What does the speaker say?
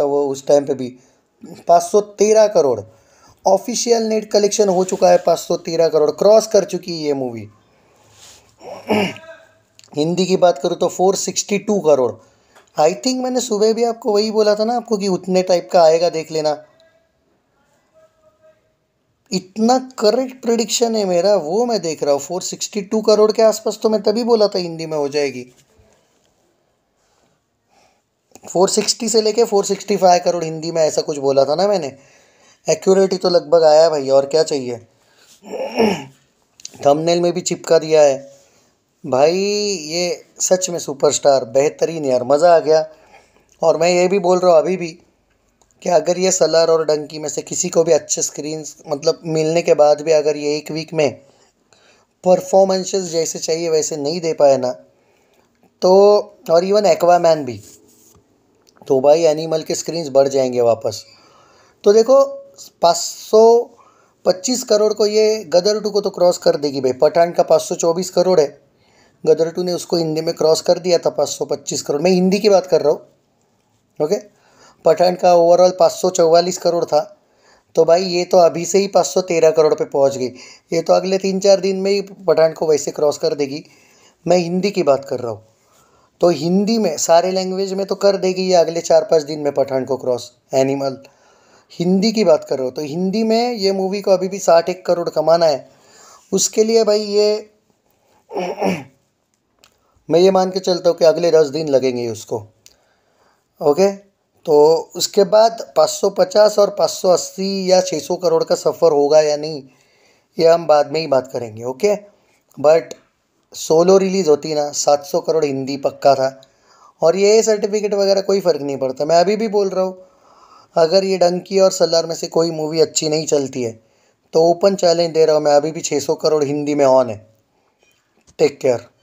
था वो उस टाइम पे भी 513 करोड़ ऑफिशियल नेट कलेक्शन हो चुका है 513 करोड़ क्रॉस कर चुकी है ये मूवी हिंदी की बात करूँ तो 462 करोड़ आई थिंक मैंने सुबह भी आपको वही बोला था ना आपको कि उतने टाइप का आएगा देख लेना इतना करेक्ट प्रडिक्शन है मेरा वो मैं देख रहा हूँ 462 करोड़ के आसपास तो मैं तभी बोला था हिंदी में हो जाएगी 460 से लेके 465 करोड़ हिंदी में ऐसा कुछ बोला था ना मैंने एक्यूरेटी तो लगभग आया है भाई और क्या चाहिए थंबनेल में भी चिपका दिया है भाई ये सच में सुपरस्टार बेहतरीन यार मज़ा आ गया और मैं ये भी बोल रहा हूँ अभी भी कि अगर ये सलार और डंकी में से किसी को भी अच्छे स्क्रीन मतलब मिलने के बाद भी अगर ये एक वीक में परफॉर्मेंसेस जैसे चाहिए वैसे नहीं दे पाए ना तो और इवन एक्वामैन भी तो भाई एनिमल के स्क्रीन्स बढ़ जाएंगे वापस तो देखो पाँच सौ पच्चीस करोड़ को ये गदर टू को तो क्रॉस कर देगी भाई पठान का पाँच सौ चौबीस करोड़ है गदर टू ने उसको हिंदी में क्रॉस कर दिया था पाँच सौ पच्चीस करोड़ मैं हिंदी की बात कर रहा हूँ ओके पठान का ओवरऑल पाँच सौ चौवालीस करोड़ था तो भाई ये तो अभी से ही पाँच सौ तेरह करोड़ पे पहुँच गई ये तो अगले तीन चार दिन में ही पठान को वैसे क्रॉस कर देगी मैं हिंदी की बात कर रहा हूँ तो हिंदी में सारे लैंग्वेज में तो कर देगी ये अगले चार पाँच दिन में पठान को क्रॉस एनिमल हिंदी की बात कर रहे हो तो हिंदी में ये मूवी को अभी भी साठ एक करोड़ कमाना है उसके लिए भाई ये मैं ये मान के चलता हूँ कि अगले दस दिन लगेंगे उसको ओके तो उसके बाद 550 और 580 या 600 करोड़ का सफ़र होगा या नहीं ये हम बाद में ही बात करेंगे ओके बट सोलो रिलीज़ होती ना 700 करोड़ हिंदी पक्का था और ये सर्टिफिकेट वगैरह कोई फ़र्क नहीं पड़ता मैं अभी भी बोल रहा हूँ अगर ये डंकी और सलार में से कोई मूवी अच्छी नहीं चलती है तो ओपन चैलेंज दे रहा हूँ मैं अभी भी 600 करोड़ हिंदी में ऑन है टेक केयर